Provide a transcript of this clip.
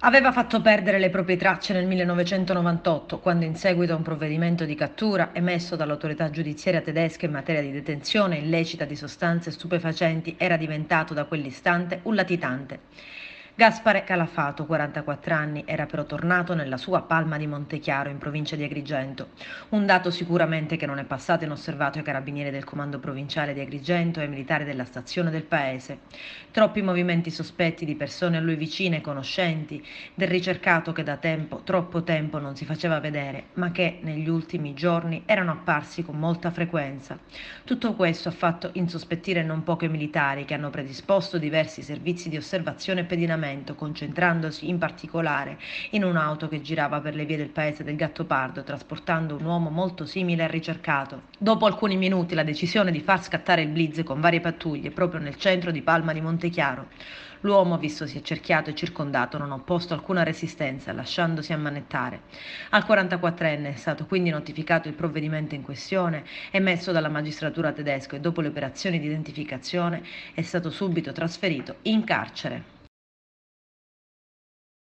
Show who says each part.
Speaker 1: Aveva fatto perdere le proprie tracce nel 1998, quando in seguito a un provvedimento di cattura emesso dall'autorità giudiziaria tedesca in materia di detenzione illecita di sostanze stupefacenti era diventato da quell'istante un latitante. Gaspare Calafato, 44 anni, era però tornato nella sua Palma di Montechiaro, in provincia di Agrigento. Un dato sicuramente che non è passato inosservato ai carabinieri del comando provinciale di Agrigento e ai militari della stazione del paese. Troppi movimenti sospetti di persone a lui vicine e conoscenti, del ricercato che da tempo, troppo tempo, non si faceva vedere, ma che negli ultimi giorni erano apparsi con molta frequenza. Tutto questo ha fatto insospettire non poco i militari che hanno predisposto diversi servizi di osservazione e pedinamento collegamento, concentrandosi in particolare in un'auto che girava per le vie del paese del Gattopardo, trasportando un uomo molto simile al ricercato. Dopo alcuni minuti la decisione di far scattare il blitz con varie pattuglie proprio nel centro di Palma di Montechiaro. L'uomo, visto si è cerchiato e circondato, non ha opposto alcuna resistenza, lasciandosi ammanettare. Al 44enne è stato quindi notificato il provvedimento in questione, emesso dalla magistratura tedesca e dopo le operazioni di identificazione è stato subito trasferito in carcere.